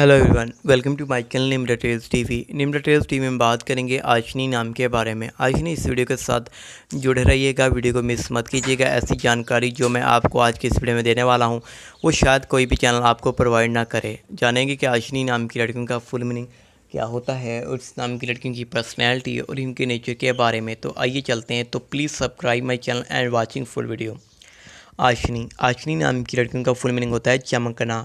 hello everyone welcome to my channel Nimra Tez TV Nimra Tez TV में बात करेंगे आशनी नाम के बारे में आशनी इस वीडियो के साथ जुड़े रहिएगा वीडियो को मिस मत कीजिएगा ऐसी जानकारी जो मैं आपको आज की इस वीडियो में देने वाला हूं वो शायद कोई भी चैनल आपको प्रोवाइड ना करे जानेंगे कि आशनी नाम की लड़कियों का फुल मीनिंग क्या होता है और इस नाम की लड़कियों की पर्सनैलिटी और इनके नेचर के बारे में तो आइए चलते हैं तो please subscribe my channel and watching full video Ashni Ashni नाम की लड़कियों का फुल मीनिंग होता है चमकना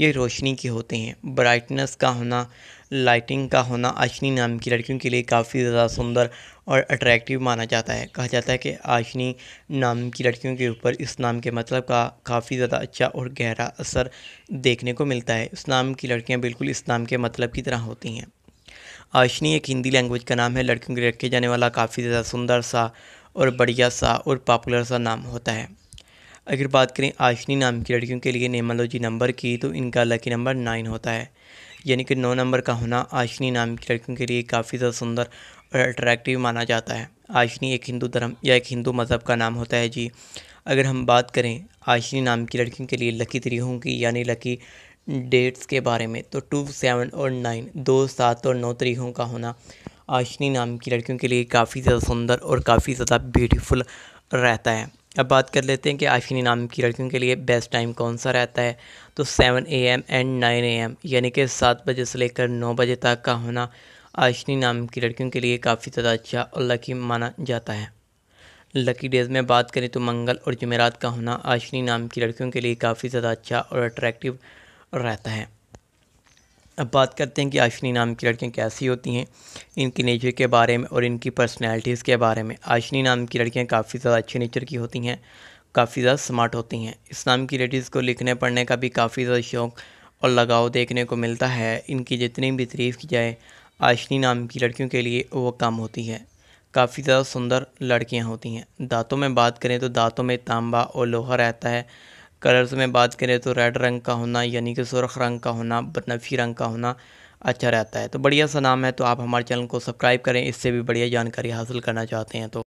ये रोशनी के होते हैं ब्राइटनेस का होना लाइटिंग का होना आशनी नाम की लड़कियों के लिए काफ़ी ज़्यादा सुंदर और अट्रैक्टिव माना जाता है कहा जाता है कि आशनी नाम की लड़कियों के ऊपर इस नाम के मतलब का काफ़ी ज़्यादा अच्छा और गहरा असर देखने को मिलता है इस नाम की लड़कियाँ बिल्कुल इस नाम के मतलब की तरह होती हैं आशनी एक हिंदी लैंग्वेज का नाम है लड़कियों के लिए रखे जाने वाला काफ़ी ज़्यादा सुंदर सा और बढ़िया सा और पॉपुलर सा नाम होता है अगर बात करें आशनी नाम की लड़कियों के लिए नेमालोजी नंबर की तो इनका लकी नंबर नाइन होता है यानी कि नौ नंबर का होना आशनी नाम की लड़कियों के लिए काफ़ी ज़्यादा सुंदर और अट्रैक्टिव माना जाता है आशनी एक हिंदू धर्म या एक हिंदू मज़हब का नाम होता है जी अगर हम बात करें आशनी नाम की लड़कियों के लिए लकी तरीक़ों की यानी लकी डेट्स के बारे में तो टू सेवन और नाइन दो सात और नौ तरीक़ों का होना आशनी नाम की लड़कियों के लिए काफ़ी ज़्यादा सुंदर और काफ़ी ज़्यादा ब्यूटीफुल रहता है अब बात कर लेते हैं कि आशिनी नाम की लड़कियों के लिए बेस्ट टाइम कौन सा रहता है तो seven A M and nine A M यानी कि सात बजे से लेकर नौ बजे तक का होना आशिनी नाम की लड़कियों के लिए काफ़ी ज़्यादा अच्छा और लकी माना जाता है लकी डेज़ में बात करें तो मंगल और जमेरात का होना आशिनी नाम की लड़कियों के लिए काफ़ी ज़्यादा अच्छा और अट्रैक्टिव रहता है अब बात करते हैं कि आशनी नाम की लड़कियाँ कैसी होती हैं इनके नेचर के बारे में और इनकी पर्सनैलिटीज़ के बारे में आशनी नाम की लड़कियाँ काफ़ी ज़्यादा अच्छे नेचर की होती हैं काफ़ी ज़्यादा स्मार्ट होती हैं इस नाम की लेडीज़ को लिखने पढ़ने का भी काफ़ी ज़्यादा शौक़ और लगाव देखने को मिलता है इनकी जितनी भी तरीफ की जाए आशनी नाम की लड़कियों के लिए वो कम होती है काफ़ी ज़्यादा सुंदर लड़कियाँ होती हैं दांतों में बात करें तो दांतों में तांबा और लोहा रहता है कलर्स में बात करें तो रेड रंग का होना यानी कि सुरख रंग का होना बनफी रंग का होना अच्छा रहता है तो बढ़िया सा नाम है तो आप हमारे चैनल को सब्सक्राइब करें इससे भी बढ़िया जानकारी हासिल करना चाहते हैं तो